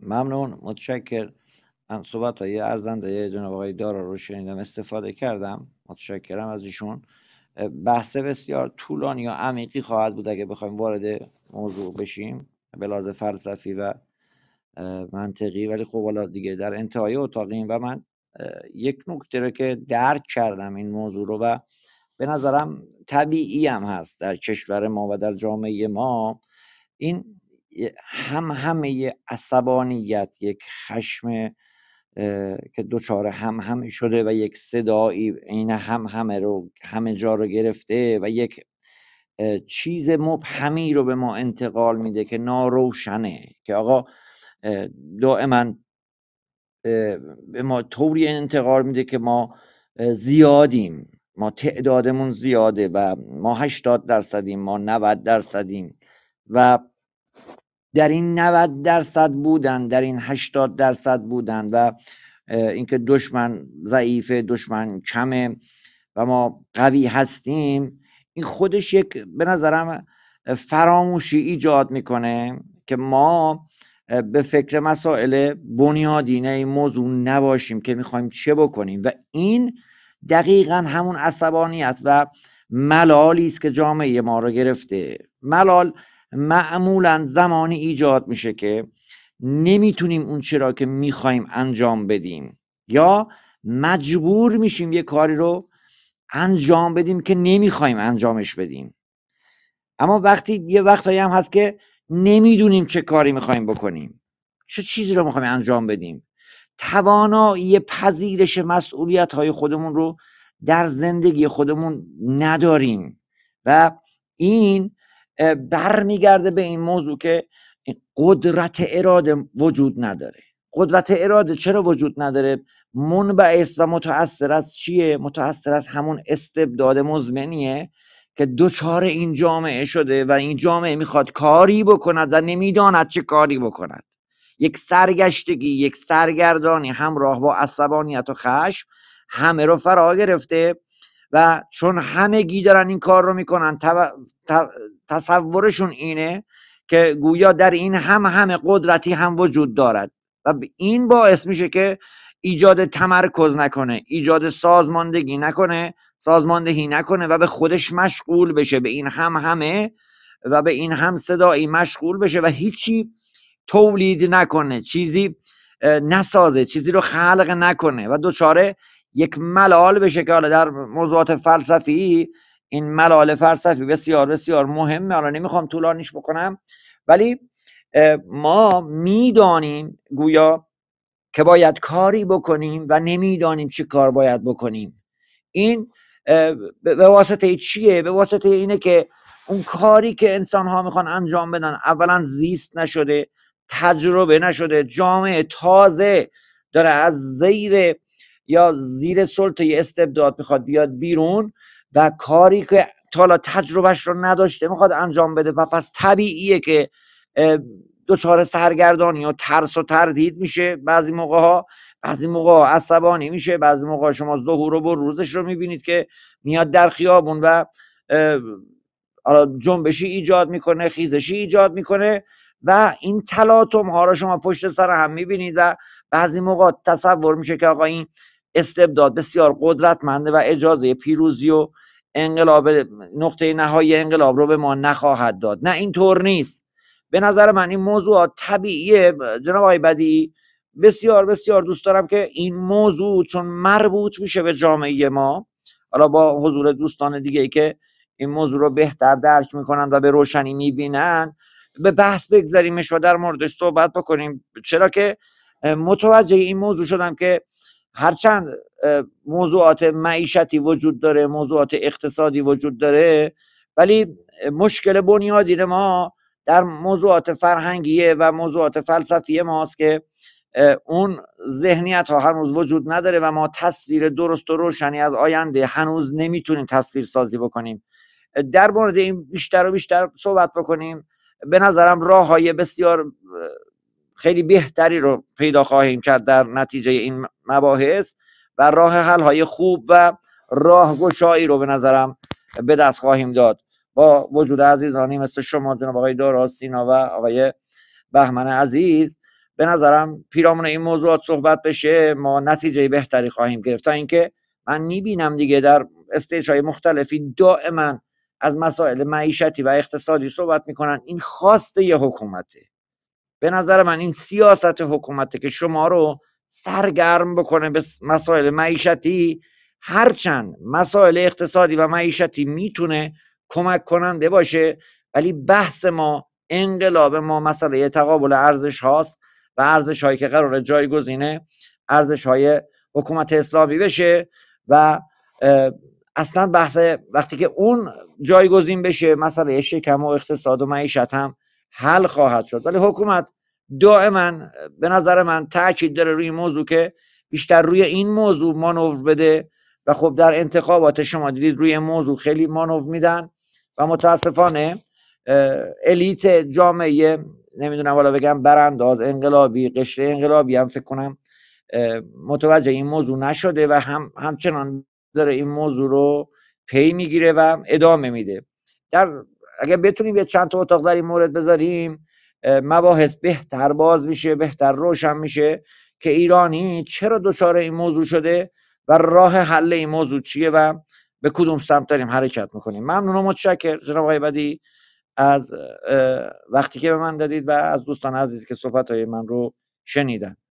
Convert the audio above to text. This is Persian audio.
ممنون متشکر من صحبت های ارزنده جناب آقای دارا رو شنیدم استفاده کردم متشکرم از ایشون بحث بسیار طولانی یا عمیقی خواهد بود اگه بخوایم وارد موضوع بشیم به لحاظ فلسفی و منطقی ولی خب حالا دیگه در انتهای اتاقیم و من یک نکته رو که درک کردم این موضوع رو و به نظرم طبیعی هم هست در کشور ما و در جامعه ما این هم همه عصبانیت یک خشم که دوچار هم هم شده و یک صدایی این هم همه رو همه جا رو گرفته و یک چیز مبهمی رو به ما انتقال میده که ناروشنه که آقا دائما به ما طوری انتقال میده که ما زیادیم ما تعدادمون زیاده و ما 80 درصدیم ما 90 درصدیم و در این 90 درصد بودن در این 80 درصد بودن و اینکه دشمن ضعیفه دشمن کمه و ما قوی هستیم این خودش یک به نظرم فراموشی ایجاد میکنه که ما به فکر مسائل بنیادینه این موضوع نباشیم که میخوایم چه بکنیم و این دقیقا همون عصبانی است و ملالی است که جامعه ما رو گرفته ملال معمولا زمانی ایجاد میشه که نمیتونیم اون چرا که میخوایم انجام بدیم یا مجبور میشیم یه کاری رو انجام بدیم که نمیخوایم انجامش بدیم اما وقتی یه وقتایی هم هست که نمیدونیم چه کاری میخوایم بکنیم چه چیزی رو میخوایم انجام بدیم توانایی پذیرش مسئولیت های خودمون رو در زندگی خودمون نداریم و این برمیگرده به این موضوع که قدرت اراده وجود نداره قدرت اراده چرا وجود نداره منبعث و متأثر از چیه متأثر از همون استبداد مزمنیه که دوچار این جامعه شده و این جامعه میخواد کاری بکند و نمیداند چه کاری بکند یک سرگشتگی یک سرگردانی همراه با عصبانیت و خشم همه رو فرا گرفته و چون همگی دارن این کار رو میکنن تصورشون اینه که گویا در این هم همه قدرتی هم وجود دارد و این باعث میشه که ایجاد تمرکز نکنه ایجاد سازماندگی نکنه سازماندهی نکنه و به خودش مشغول بشه به این هم همه و به این هم صدایی مشغول بشه و هیچی تولید نکنه چیزی نسازه چیزی رو خلق نکنه و دچاره یک ملال بشه که حالا در موضوعات فلسفی این ملال فلسفی بسیار بسیار مهمه حالا نمیخوام طولانیش بکنم ولی ما میدانیم گویا که باید کاری بکنیم و نمیدانیم چه کار باید بکنیم این به واسطه چیه به واسطه اینه که اون کاری که انسان ها میخوان انجام بدن اولا زیست نشده تجربه نشده جامعه تازه داره از زیر یا زیر سلطه استبداد میخواد بیاد بیرون و کاری که تالا تجربهش رو نداشته میخواد انجام بده و پس طبیعیه که دچار سرگردانی و ترس و تردید میشه بعضی موقع ها بعضی موقع ها عصبانی میشه بعضی موقع شما ظهور و روزش رو میبینید که میاد در خیابون و جنبشی ایجاد میکنه خیزشی ایجاد میکنه و این تلاطم ها رو شما پشت سر هم میبینید و بعضی موقع تصور میشه که آقا این استبداد بسیار قدرتمنده و اجازه پیروزی و انقلاب نقطه نهایی انقلاب رو به ما نخواهد داد نه اینطور نیست به نظر من این موضوع طبیعیه جناب آقای بدی بسیار بسیار دوست دارم که این موضوع چون مربوط میشه به جامعه ما حالا با حضور دوستان دیگه ای که این موضوع رو بهتر درک میکنن و به روشنی میبینن به بحث بگذاریمش و در موردش صحبت بکنیم چرا که متوجه این موضوع شدم که هرچند موضوعات معیشتی وجود داره موضوعات اقتصادی وجود داره ولی مشکل بنیادی ما در موضوعات فرهنگیه و موضوعات فلسفی ماست که اون ذهنیت ها هنوز وجود نداره و ما تصویر درست و روشنی از آینده هنوز نمیتونیم تصویر سازی بکنیم در مورد این بیشتر و بیشتر صحبت بکنیم به نظرم راه های بسیار خیلی بهتری رو پیدا خواهیم کرد در نتیجه این مباحث و راه حل های خوب و راه گشایی رو به نظرم به دست خواهیم داد با وجود عزیزانی مثل شما جناب آقای دارا سینا و آقای بهمن عزیز به نظرم پیرامون این موضوعات صحبت بشه ما نتیجه بهتری خواهیم گرفت تا اینکه من میبینم دیگه در استیج های مختلفی دائما از مسائل معیشتی و اقتصادی صحبت میکنن این خواسته یه حکومته به نظر من این سیاست حکومتی که شما رو سرگرم بکنه به مسائل معیشتی هرچند مسائل اقتصادی و معیشتی میتونه کمک کننده باشه ولی بحث ما انقلاب ما مسئله تقابل ارزش هاست و ارزش هایی که قرار جایگزینه ارزش های حکومت اسلامی بشه و اصلا بحث وقتی که اون جایگزین بشه مسئله شکم و اقتصاد و معیشت هم حل خواهد شد ولی حکومت دائما به نظر من تاکید داره روی موضوع که بیشتر روی این موضوع مانور بده و خب در انتخابات شما دیدید روی موضوع خیلی مانور میدن و متاسفانه الیت جامعه نمیدونم والا بگم برانداز انقلابی قشر انقلابی هم فکر کنم متوجه این موضوع نشده و هم همچنان داره این موضوع رو پی میگیره و ادامه میده در اگر بتونیم یه چند تا اتاق در این مورد بذاریم مباحث بهتر باز میشه بهتر روشن میشه که ایرانی چرا دچار این موضوع شده و راه حل این موضوع چیه و به کدوم سمت داریم حرکت میکنیم ممنون و متشکر جناب آقای بدی از وقتی که به من دادید و از دوستان عزیز که صحبت های من رو شنیدن